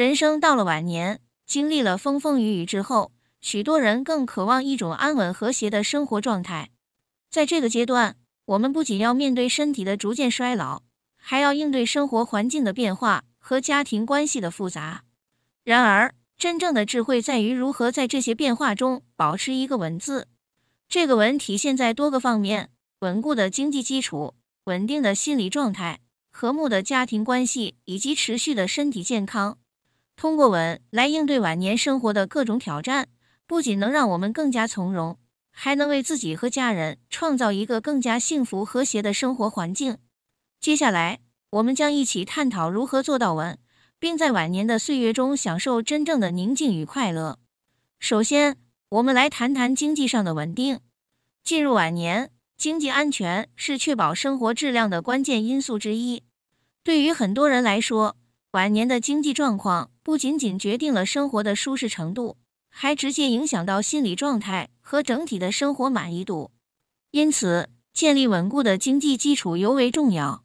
人生到了晚年，经历了风风雨雨之后，许多人更渴望一种安稳和谐的生活状态。在这个阶段，我们不仅要面对身体的逐渐衰老，还要应对生活环境的变化和家庭关系的复杂。然而，真正的智慧在于如何在这些变化中保持一个稳字。这个稳体现在多个方面：稳固的经济基础、稳定的心理状态、和睦的家庭关系以及持续的身体健康。通过稳来应对晚年生活的各种挑战，不仅能让我们更加从容，还能为自己和家人创造一个更加幸福和谐的生活环境。接下来，我们将一起探讨如何做到稳，并在晚年的岁月中享受真正的宁静与快乐。首先，我们来谈谈经济上的稳定。进入晚年，经济安全是确保生活质量的关键因素之一。对于很多人来说，晚年的经济状况不仅仅决定了生活的舒适程度，还直接影响到心理状态和整体的生活满意度。因此，建立稳固的经济基础尤为重要。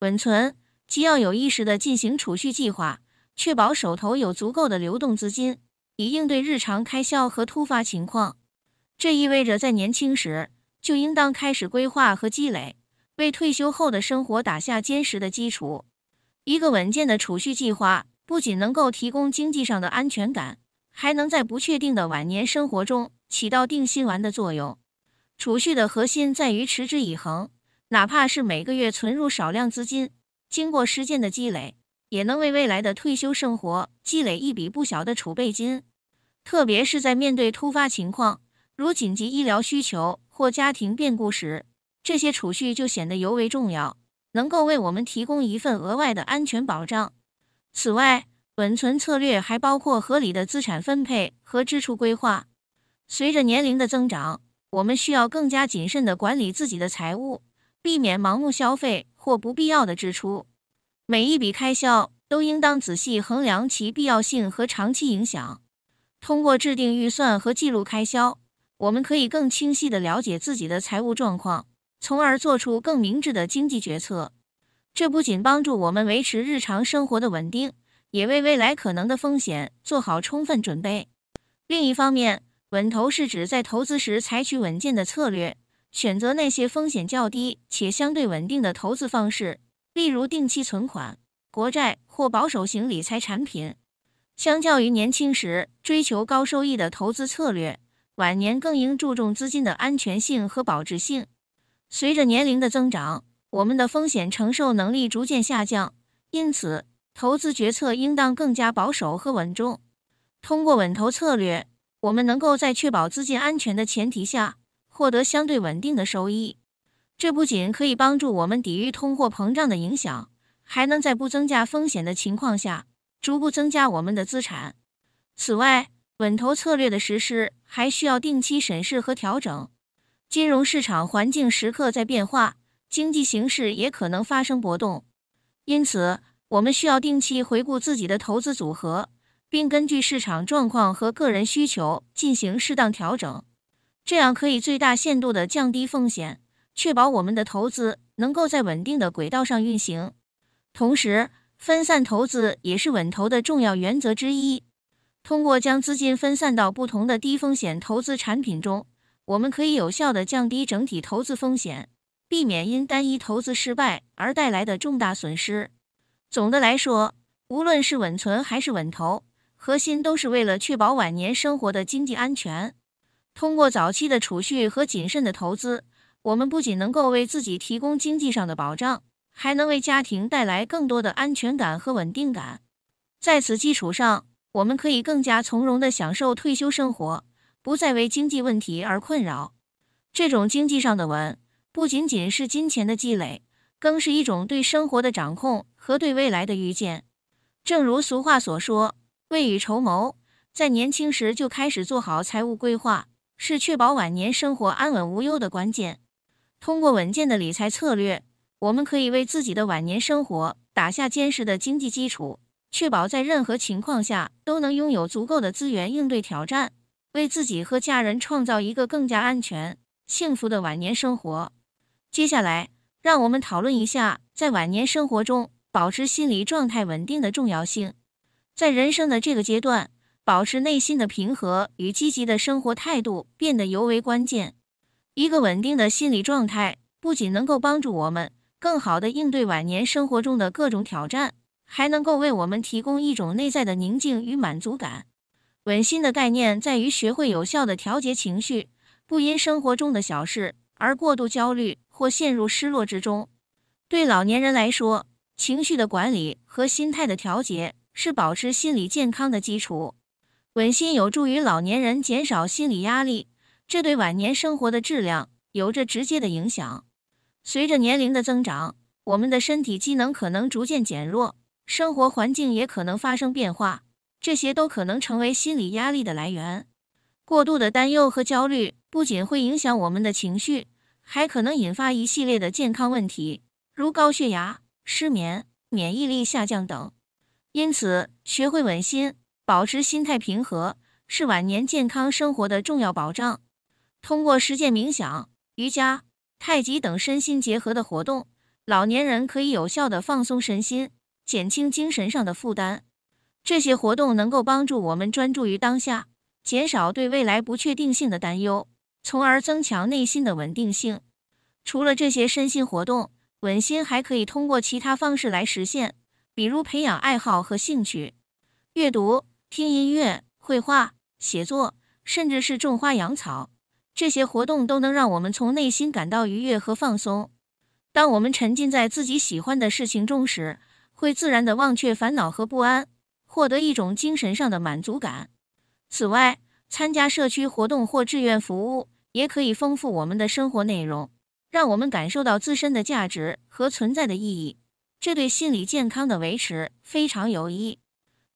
稳存既要有意识地进行储蓄计划，确保手头有足够的流动资金以应对日常开销和突发情况。这意味着在年轻时就应当开始规划和积累，为退休后的生活打下坚实的基础。一个稳健的储蓄计划不仅能够提供经济上的安全感，还能在不确定的晚年生活中起到定心丸的作用。储蓄的核心在于持之以恒，哪怕是每个月存入少量资金，经过时间的积累，也能为未来的退休生活积累一笔不小的储备金。特别是在面对突发情况，如紧急医疗需求或家庭变故时，这些储蓄就显得尤为重要。能够为我们提供一份额外的安全保障。此外，稳存策略还包括合理的资产分配和支出规划。随着年龄的增长，我们需要更加谨慎地管理自己的财务，避免盲目消费或不必要的支出。每一笔开销都应当仔细衡量其必要性和长期影响。通过制定预算和记录开销，我们可以更清晰地了解自己的财务状况。从而做出更明智的经济决策，这不仅帮助我们维持日常生活的稳定，也为未来可能的风险做好充分准备。另一方面，稳投是指在投资时采取稳健的策略，选择那些风险较低且相对稳定的投资方式，例如定期存款、国债或保守型理财产品。相较于年轻时追求高收益的投资策略，晚年更应注重资金的安全性和保值性。随着年龄的增长，我们的风险承受能力逐渐下降，因此投资决策应当更加保守和稳重。通过稳投策略，我们能够在确保资金安全的前提下，获得相对稳定的收益。这不仅可以帮助我们抵御通货膨胀的影响，还能在不增加风险的情况下，逐步增加我们的资产。此外，稳投策略的实施还需要定期审视和调整。金融市场环境时刻在变化，经济形势也可能发生波动，因此我们需要定期回顾自己的投资组合，并根据市场状况和个人需求进行适当调整。这样可以最大限度地降低风险，确保我们的投资能够在稳定的轨道上运行。同时，分散投资也是稳投的重要原则之一。通过将资金分散到不同的低风险投资产品中。我们可以有效的降低整体投资风险，避免因单一投资失败而带来的重大损失。总的来说，无论是稳存还是稳投，核心都是为了确保晚年生活的经济安全。通过早期的储蓄和谨慎的投资，我们不仅能够为自己提供经济上的保障，还能为家庭带来更多的安全感和稳定感。在此基础上，我们可以更加从容地享受退休生活。不再为经济问题而困扰。这种经济上的稳，不仅仅是金钱的积累，更是一种对生活的掌控和对未来的预见。正如俗话所说，“未雨绸缪”。在年轻时就开始做好财务规划，是确保晚年生活安稳无忧的关键。通过稳健的理财策略，我们可以为自己的晚年生活打下坚实的经济基础，确保在任何情况下都能拥有足够的资源应对挑战。为自己和家人创造一个更加安全、幸福的晚年生活。接下来，让我们讨论一下在晚年生活中保持心理状态稳定的重要性。在人生的这个阶段，保持内心的平和与积极的生活态度变得尤为关键。一个稳定的心理状态不仅能够帮助我们更好地应对晚年生活中的各种挑战，还能够为我们提供一种内在的宁静与满足感。稳心的概念在于学会有效的调节情绪，不因生活中的小事而过度焦虑或陷入失落之中。对老年人来说，情绪的管理和心态的调节是保持心理健康的基础。稳心有助于老年人减少心理压力，这对晚年生活的质量有着直接的影响。随着年龄的增长，我们的身体机能可能逐渐减弱，生活环境也可能发生变化。这些都可能成为心理压力的来源。过度的担忧和焦虑不仅会影响我们的情绪，还可能引发一系列的健康问题，如高血压、失眠、免疫力下降等。因此，学会稳心，保持心态平和，是晚年健康生活的重要保障。通过实践冥想、瑜伽、太极等身心结合的活动，老年人可以有效的放松身心，减轻精神上的负担。这些活动能够帮助我们专注于当下，减少对未来不确定性的担忧，从而增强内心的稳定性。除了这些身心活动，稳心还可以通过其他方式来实现，比如培养爱好和兴趣、阅读、听音乐、绘画、写作，甚至是种花养草。这些活动都能让我们从内心感到愉悦和放松。当我们沉浸在自己喜欢的事情中时，会自然的忘却烦恼和不安。获得一种精神上的满足感。此外，参加社区活动或志愿服务也可以丰富我们的生活内容，让我们感受到自身的价值和存在的意义。这对心理健康的维持非常有益。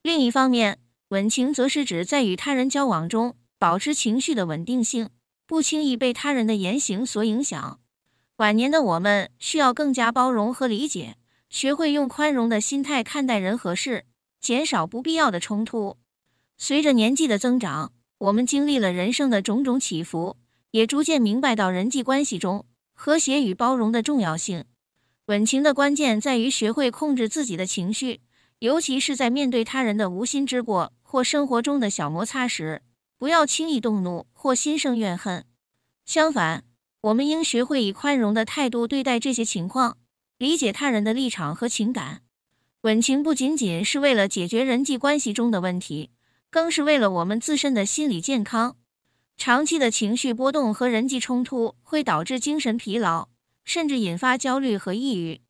另一方面，稳情则是指在与他人交往中保持情绪的稳定性，不轻易被他人的言行所影响。晚年的我们需要更加包容和理解，学会用宽容的心态看待人和事。减少不必要的冲突。随着年纪的增长，我们经历了人生的种种起伏，也逐渐明白到人际关系中和谐与包容的重要性。稳情的关键在于学会控制自己的情绪，尤其是在面对他人的无心之过或生活中的小摩擦时，不要轻易动怒或心生怨恨。相反，我们应学会以宽容的态度对待这些情况，理解他人的立场和情感。稳情不仅仅是为了解决人际关系中的问题，更是为了我们自身的心理健康。长期的情绪波动和人际冲突会导致精神疲劳，甚至引发焦虑和抑郁。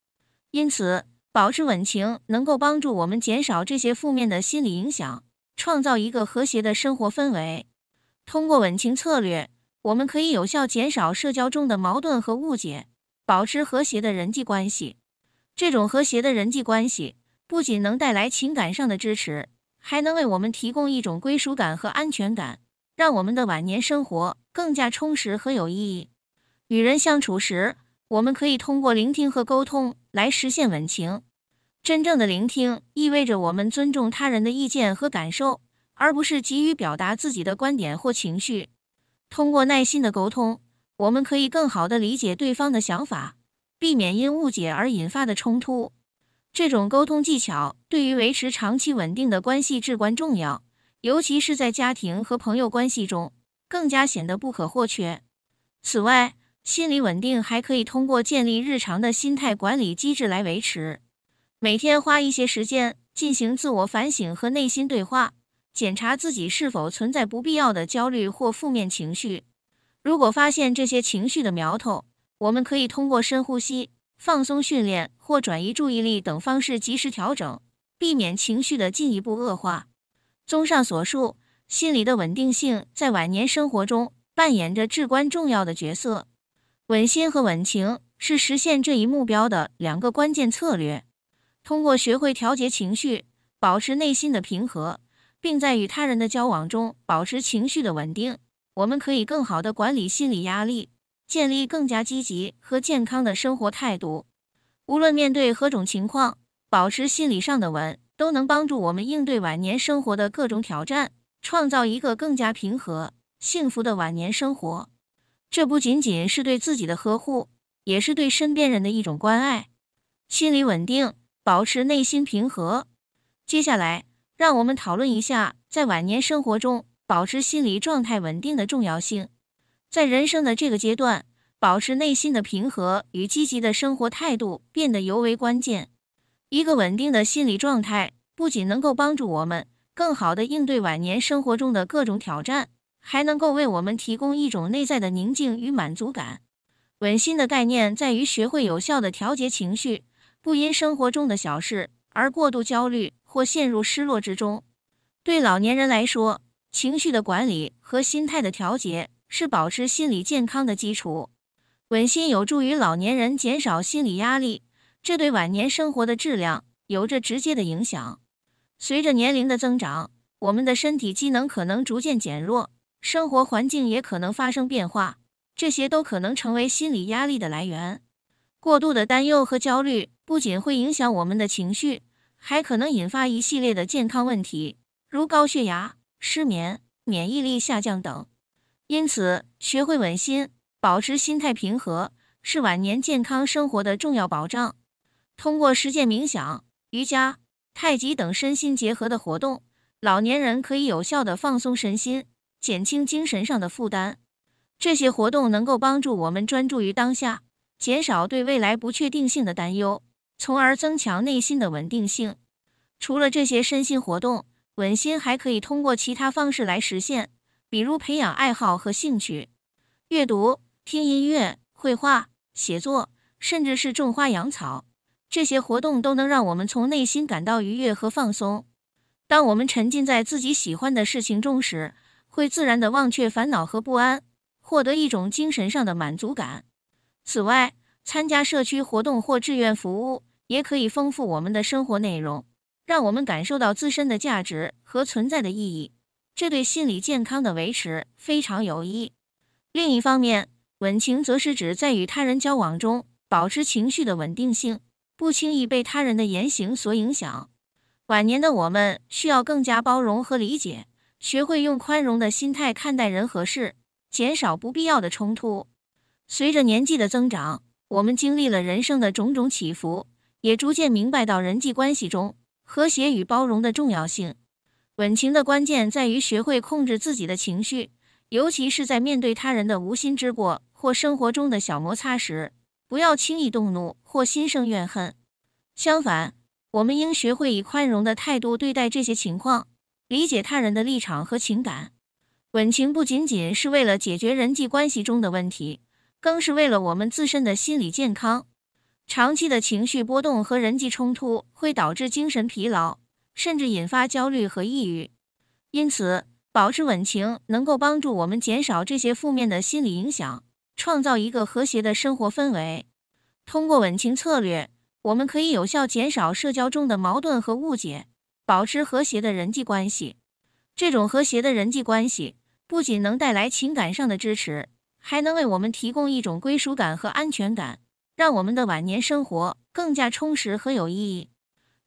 因此，保持稳情能够帮助我们减少这些负面的心理影响，创造一个和谐的生活氛围。通过稳情策略，我们可以有效减少社交中的矛盾和误解，保持和谐的人际关系。这种和谐的人际关系。不仅能带来情感上的支持，还能为我们提供一种归属感和安全感，让我们的晚年生活更加充实和有意义。与人相处时，我们可以通过聆听和沟通来实现温情。真正的聆听意味着我们尊重他人的意见和感受，而不是急于表达自己的观点或情绪。通过耐心的沟通，我们可以更好地理解对方的想法，避免因误解而引发的冲突。这种沟通技巧对于维持长期稳定的关系至关重要，尤其是在家庭和朋友关系中，更加显得不可或缺。此外，心理稳定还可以通过建立日常的心态管理机制来维持。每天花一些时间进行自我反省和内心对话，检查自己是否存在不必要的焦虑或负面情绪。如果发现这些情绪的苗头，我们可以通过深呼吸、放松训练。或转移注意力等方式及时调整，避免情绪的进一步恶化。综上所述，心理的稳定性在晚年生活中扮演着至关重要的角色。稳心和稳情是实现这一目标的两个关键策略。通过学会调节情绪，保持内心的平和，并在与他人的交往中保持情绪的稳定，我们可以更好地管理心理压力，建立更加积极和健康的生活态度。无论面对何种情况，保持心理上的稳，都能帮助我们应对晚年生活的各种挑战，创造一个更加平和、幸福的晚年生活。这不仅仅是对自己的呵护，也是对身边人的一种关爱。心理稳定，保持内心平和。接下来，让我们讨论一下在晚年生活中保持心理状态稳定的重要性。在人生的这个阶段。保持内心的平和与积极的生活态度变得尤为关键。一个稳定的心理状态不仅能够帮助我们更好地应对晚年生活中的各种挑战，还能够为我们提供一种内在的宁静与满足感。稳心的概念在于学会有效地调节情绪，不因生活中的小事而过度焦虑或陷入失落之中。对老年人来说，情绪的管理和心态的调节是保持心理健康的基础。稳心有助于老年人减少心理压力，这对晚年生活的质量有着直接的影响。随着年龄的增长，我们的身体机能可能逐渐减弱，生活环境也可能发生变化，这些都可能成为心理压力的来源。过度的担忧和焦虑不仅会影响我们的情绪，还可能引发一系列的健康问题，如高血压、失眠、免疫力下降等。因此，学会稳心。保持心态平和是晚年健康生活的重要保障。通过实践冥想、瑜伽、太极等身心结合的活动，老年人可以有效地放松身心，减轻精神上的负担。这些活动能够帮助我们专注于当下，减少对未来不确定性的担忧，从而增强内心的稳定性。除了这些身心活动，稳心还可以通过其他方式来实现，比如培养爱好和兴趣、阅读。听音乐、绘画、写作，甚至是种花养草，这些活动都能让我们从内心感到愉悦和放松。当我们沉浸在自己喜欢的事情中时，会自然地忘却烦恼和不安，获得一种精神上的满足感。此外，参加社区活动或志愿服务也可以丰富我们的生活内容，让我们感受到自身的价值和存在的意义，这对心理健康的维持非常有益。另一方面，稳情则是指在与他人交往中保持情绪的稳定性，不轻易被他人的言行所影响。晚年的我们需要更加包容和理解，学会用宽容的心态看待人和事，减少不必要的冲突。随着年纪的增长，我们经历了人生的种种起伏，也逐渐明白到人际关系中和谐与包容的重要性。稳情的关键在于学会控制自己的情绪，尤其是在面对他人的无心之过。或生活中的小摩擦时，不要轻易动怒或心生怨恨。相反，我们应学会以宽容的态度对待这些情况，理解他人的立场和情感。稳情不仅仅是为了解决人际关系中的问题，更是为了我们自身的心理健康。长期的情绪波动和人际冲突会导致精神疲劳，甚至引发焦虑和抑郁。因此，保持稳情能够帮助我们减少这些负面的心理影响。创造一个和谐的生活氛围。通过稳情策略，我们可以有效减少社交中的矛盾和误解，保持和谐的人际关系。这种和谐的人际关系不仅能带来情感上的支持，还能为我们提供一种归属感和安全感，让我们的晚年生活更加充实和有意义。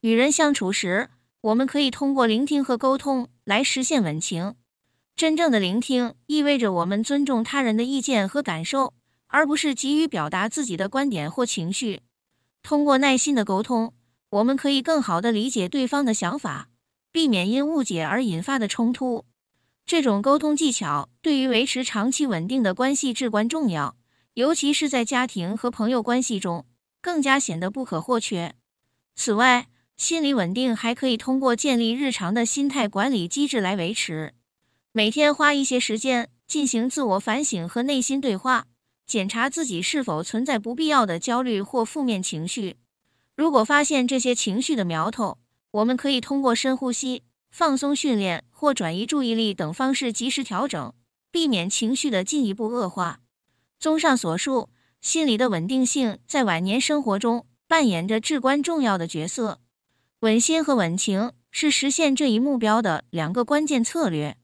与人相处时，我们可以通过聆听和沟通来实现稳情。真正的聆听意味着我们尊重他人的意见和感受，而不是急于表达自己的观点或情绪。通过耐心的沟通，我们可以更好地理解对方的想法，避免因误解而引发的冲突。这种沟通技巧对于维持长期稳定的关系至关重要，尤其是在家庭和朋友关系中更加显得不可或缺。此外，心理稳定还可以通过建立日常的心态管理机制来维持。每天花一些时间进行自我反省和内心对话，检查自己是否存在不必要的焦虑或负面情绪。如果发现这些情绪的苗头，我们可以通过深呼吸、放松训练或转移注意力等方式及时调整，避免情绪的进一步恶化。综上所述，心理的稳定性在晚年生活中扮演着至关重要的角色。稳心和稳情是实现这一目标的两个关键策略。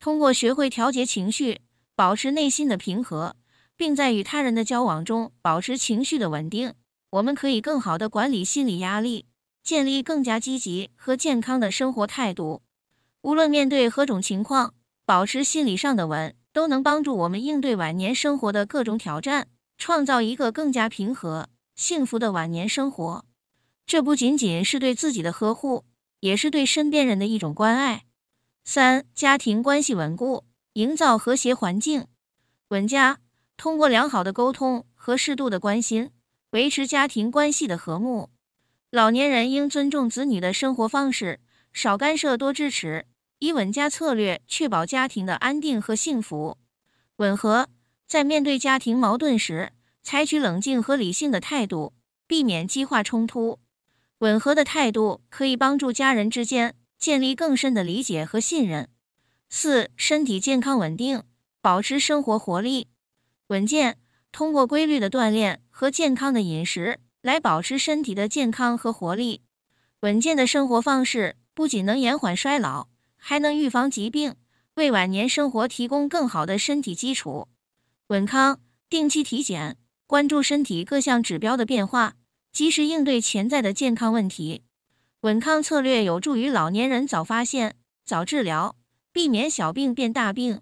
通过学会调节情绪，保持内心的平和，并在与他人的交往中保持情绪的稳定，我们可以更好的管理心理压力，建立更加积极和健康的生活态度。无论面对何种情况，保持心理上的稳，都能帮助我们应对晚年生活的各种挑战，创造一个更加平和、幸福的晚年生活。这不仅仅是对自己的呵护，也是对身边人的一种关爱。三、家庭关系稳固，营造和谐环境。稳家通过良好的沟通和适度的关心，维持家庭关系的和睦。老年人应尊重子女的生活方式，少干涉，多支持，以稳家策略确保家庭的安定和幸福。稳和在面对家庭矛盾时，采取冷静和理性的态度，避免激化冲突。稳和的态度可以帮助家人之间。建立更深的理解和信任。四、身体健康稳定，保持生活活力、稳健。通过规律的锻炼和健康的饮食来保持身体的健康和活力。稳健的生活方式不仅能延缓衰老，还能预防疾病，为晚年生活提供更好的身体基础。稳康，定期体检，关注身体各项指标的变化，及时应对潜在的健康问题。稳康策略有助于老年人早发现、早治疗，避免小病变大病。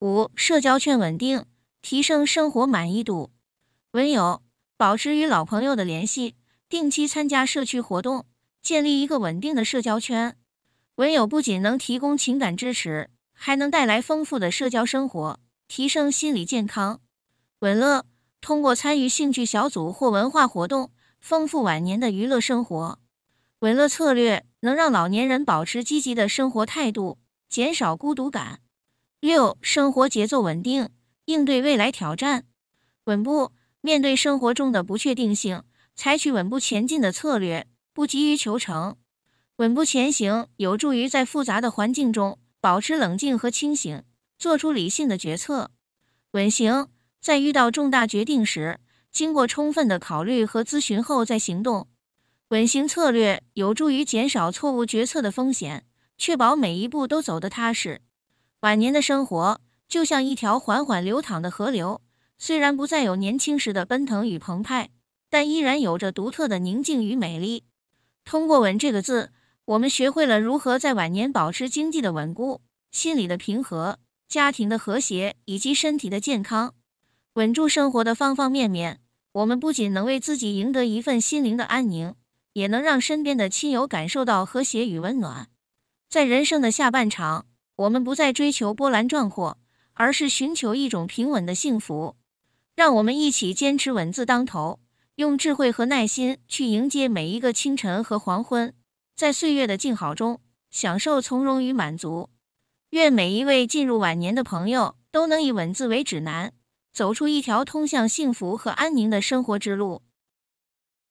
五、社交圈稳定，提升生活满意度。文友保持与老朋友的联系，定期参加社区活动，建立一个稳定的社交圈。文友不仅能提供情感支持，还能带来丰富的社交生活，提升心理健康。稳乐通过参与兴趣小组或文化活动，丰富晚年的娱乐生活。韦乐策略能让老年人保持积极的生活态度，减少孤独感。六、生活节奏稳定，应对未来挑战。稳步面对生活中的不确定性，采取稳步前进的策略，不急于求成。稳步前行有助于在复杂的环境中保持冷静和清醒，做出理性的决策。稳行，在遇到重大决定时，经过充分的考虑和咨询后再行动。稳行策略有助于减少错误决策的风险，确保每一步都走得踏实。晚年的生活就像一条缓缓流淌的河流，虽然不再有年轻时的奔腾与澎湃，但依然有着独特的宁静与美丽。通过“稳”这个字，我们学会了如何在晚年保持经济的稳固、心理的平和、家庭的和谐以及身体的健康，稳住生活的方方面面。我们不仅能为自己赢得一份心灵的安宁。也能让身边的亲友感受到和谐与温暖。在人生的下半场，我们不再追求波澜壮阔，而是寻求一种平稳的幸福。让我们一起坚持稳字当头，用智慧和耐心去迎接每一个清晨和黄昏，在岁月的静好中享受从容与满足。愿每一位进入晚年的朋友都能以稳字为指南，走出一条通向幸福和安宁的生活之路。